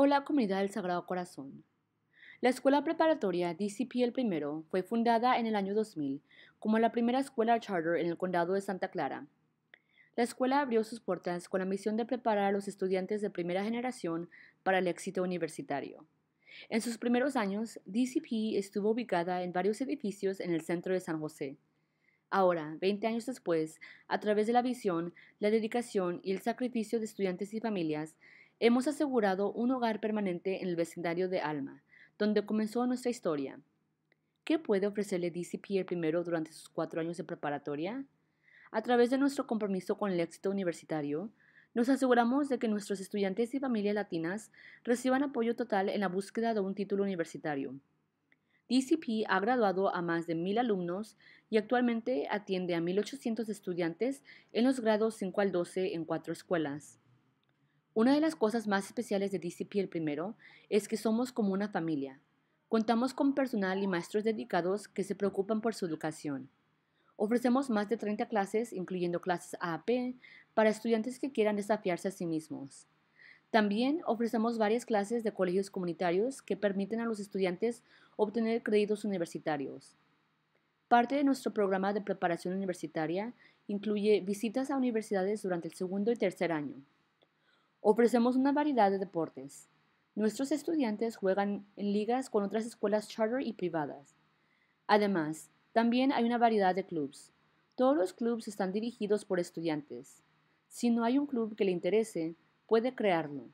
Hola la Comunidad del Sagrado Corazón. La escuela preparatoria DCP el primero fue fundada en el año 2000 como la primera escuela charter en el condado de Santa Clara. La escuela abrió sus puertas con la misión de preparar a los estudiantes de primera generación para el éxito universitario. En sus primeros años, DCP estuvo ubicada en varios edificios en el centro de San José. Ahora, 20 años después, a través de la visión, la dedicación y el sacrificio de estudiantes y familias, Hemos asegurado un hogar permanente en el vecindario de Alma, donde comenzó nuestra historia. ¿Qué puede ofrecerle DCP el primero durante sus cuatro años de preparatoria? A través de nuestro compromiso con el éxito universitario, nos aseguramos de que nuestros estudiantes y familias latinas reciban apoyo total en la búsqueda de un título universitario. DCP ha graduado a más de 1.000 alumnos y actualmente atiende a 1.800 estudiantes en los grados 5 al 12 en cuatro escuelas. Una de las cosas más especiales de DCP el primero es que somos como una familia. Contamos con personal y maestros dedicados que se preocupan por su educación. Ofrecemos más de 30 clases, incluyendo clases AAP, para estudiantes que quieran desafiarse a sí mismos. También ofrecemos varias clases de colegios comunitarios que permiten a los estudiantes obtener créditos universitarios. Parte de nuestro programa de preparación universitaria incluye visitas a universidades durante el segundo y tercer año. Ofrecemos una variedad de deportes. Nuestros estudiantes juegan en ligas con otras escuelas charter y privadas. Además, también hay una variedad de clubes. Todos los clubes están dirigidos por estudiantes. Si no hay un club que le interese, puede crearlo.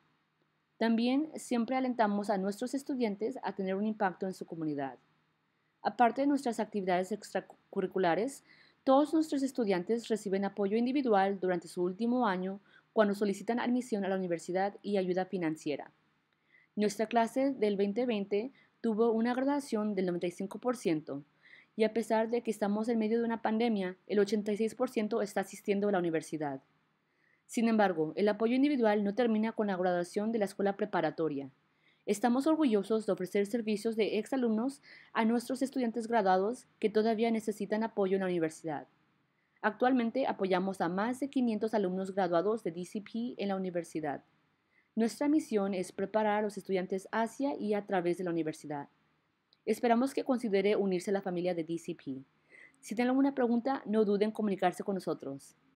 También siempre alentamos a nuestros estudiantes a tener un impacto en su comunidad. Aparte de nuestras actividades extracurriculares, todos nuestros estudiantes reciben apoyo individual durante su último año cuando solicitan admisión a la universidad y ayuda financiera. Nuestra clase del 2020 tuvo una graduación del 95% y a pesar de que estamos en medio de una pandemia, el 86% está asistiendo a la universidad. Sin embargo, el apoyo individual no termina con la graduación de la escuela preparatoria. Estamos orgullosos de ofrecer servicios de exalumnos a nuestros estudiantes graduados que todavía necesitan apoyo en la universidad. Actualmente apoyamos a más de 500 alumnos graduados de DCP en la universidad. Nuestra misión es preparar a los estudiantes hacia y a través de la universidad. Esperamos que considere unirse a la familia de DCP. Si tienen alguna pregunta, no duden en comunicarse con nosotros.